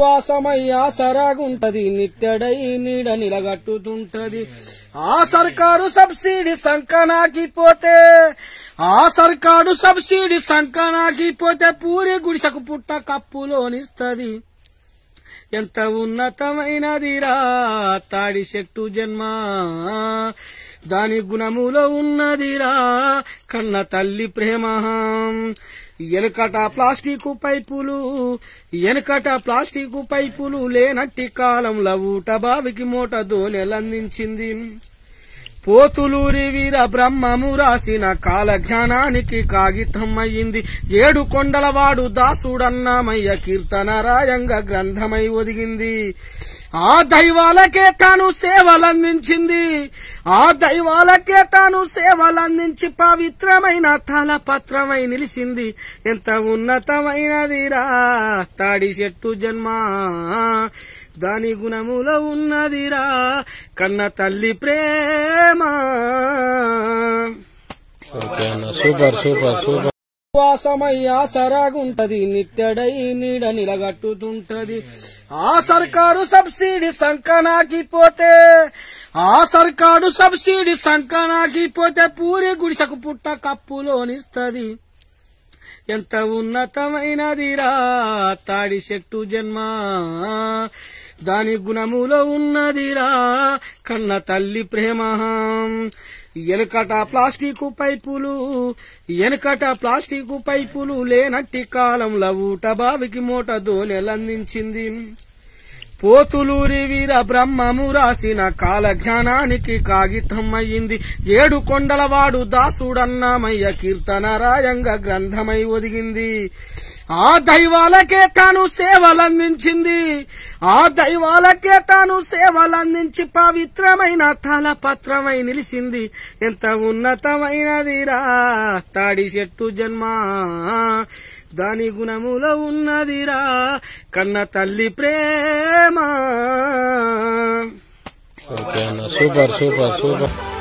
వాసమయ్యా సరాగుంటది నిట్టడై నీడ నిలగట్టుతుంటది ఆ సర్కారు సబ్సిడీ సంకనాకిపోతే ఆ సర్కారు సబ్సిడీ సంకనాకిపోతే పూరి గుడిసకు పుట్ట కప్పులోనిస్తది ఎంత ఉన్నతమైనదిరా తాడి చెట్టు జన్మ దాని గుణములో ఉన్నదిరా కన్న తల్లి ప్రేమ ఎనకట ప్లాస్టిక్ పైపులు ఎనకట ప్లాస్టిక్ పైపులు లేనట్టి కాలంలో ఊట బావికి మూట దోలెలందించింది పోతులూరి వీర బ్రహ్మము రాసిన కాలజ్ఞానానికి కాగితం అయ్యింది ఏడు కొండలవాడు దాసుడన్నామయ్య కీర్తన రాయంగా గ్రంథమై ఒదిగింది ఆ దైవాలకే తాను సేవలందించింది ఆ దైవాలకే తాను సేవలందించి పవిత్రమైన తల పత్రమై నిలిచింది ఎంత ఉన్నతమైనదిరా తాడి చెట్టు జన్మ దాని గుణములో ఉన్నదిరా కన్న తల్లి ప్రేమ సూపర్ సూపర్ సూపర్ ఉపాసమయ్యా సరగుంటది నిట్టడై నీడ నిలగట్టుతుంటది ఆ సర్కారు సబ్సిడీ సంకనాకిపోతే ఆ సర్కారు సబ్సిడీ సంకనాకిపోతే పూరి గుడిసకు పుట్ట కప్పులోనిస్తది ఎంత ఉన్నతమైనదిరా తాడి చెట్టు జన్మ దాని గుణములో ఉన్నదిరా కన్న తల్లి ప్రేమ ఎనకట ప్లాస్టిక్ పైపులు ఎనకట ప్లాస్టిక్ పైపులు లేనట్టి కాలంలో ఊట బావికి మూట దోనెలందించింది పోతులూరి వీర బ్రహ్మము రాసిన కాల జ్ఞానానికి కాగితం అయ్యింది ఏడు కొండలవాడు దాసుడన్నామయ్య కీర్తన రాయంగా గ్రంథమై ఒదిగింది ఆ దైవాలకే తాను సేవలందించింది ఆ దైవాలకే తాను సేవలందించి పవిత్రమైన పత్రమై నిలిచింది ఎంత ఉన్నతమైనదిరా తాడి చెట్టు జన్మ దాని గుణములో ఉన్నదిరా కన్న తల్లి ప్రేమ సూపర్ సూపర్ సూపర్